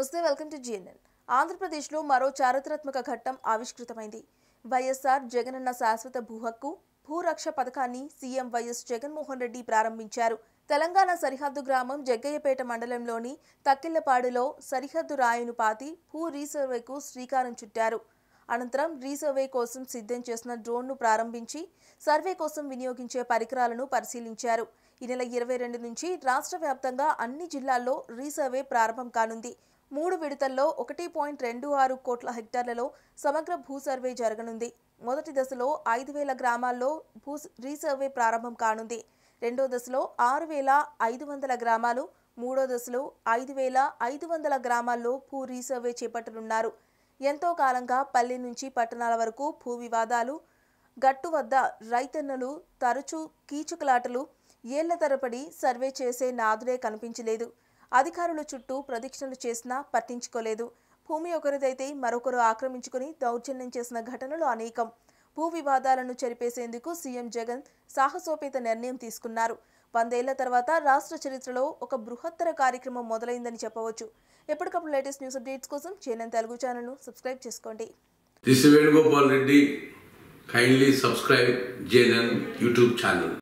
నమస్తే welcome to GNN ఆంధ్రప్రదేశ్లో మరో చారిత్రాత్మక ఘట్టం ఆవిష్కృతమైంది వైఎస్ఆర్ జగనన్న శాశ్వత భూ హక్కు భూరక్ష పథకాన్ని సీఎం వైఎస్ జగన్మోహన్ రెడ్డి ప్రారంభించారు తెలంగాణ సరిహద్దు గ్రామం జగ్గయ్యపేట మండలంలోని తక్కిళ్లపాడులో సరిహద్దు రాయిను పాతి భూ రీసర్వేకు శ్రీకారం చుట్టారు అనంతరం రీసర్వే కోసం సిద్ధం చేసిన డ్రోన్ను ప్రారంభించి సర్వే కోసం వినియోగించే పరికరాలను పరిశీలించారు ఈ నెల ఇరవై రెండు నుంచి రాష్ట్ర వ్యాప్తంగా అన్ని జిల్లాల్లో రీసర్వే ప్రారంభం కానుంది మూడు విడతల్లో ఒకటి పాయింట్ రెండు ఆరు కోట్ల హెక్టార్లలో సమగ్ర భూ సర్వే జరగనుంది మొదటి దశలో ఐదు వేల గ్రామాల్లో భూ రీసర్వే ప్రారంభం కానుంది రెండో దశలో ఆరు వేల ఐదు వందల గ్రామాలు మూడో దశలో ఐదు వేల ఐదు వందల గ్రామాల్లో భూ రీసర్వే చేపట్టనున్నారు ఎంతో కాలంగా పల్లె నుంచి పట్టణాల వరకు భూ వివాదాలు గట్టు వద్ద రైతన్నలు తరచూ కీచుకలాటలు ఏళ్ల తరబడి సర్వే చేసే నాదుడే కనిపించలేదు అధికారుల చుట్టూ ప్రదక్షిణలు చేసినా పట్టించుకోలేదు భూమి ఒకరిదైతే మరొకరు ఆక్రమించుకుని దౌర్జన్యం చేసిన ఘటనలు అనేకం భూ వివాదాలను చరిపేసేందుకు సీఎం జగన్ సాహసోపేత నిర్ణయం తీసుకున్నారు వందేళ్ల తర్వాత రాష్ట్ర చరిత్రలో ఒక బృహత్తర కార్యక్రమం మొదలైందని చెప్పవచ్చు ఎప్పటికప్పుడు లేటెస్ట్ న్యూస్ అప్డేట్స్ కోసం చేనన్ తెలుగు ఛానల్ను సబ్స్క్రైబ్ చేసుకోండి this Venugopal Reddy kindly subscribe JNN YouTube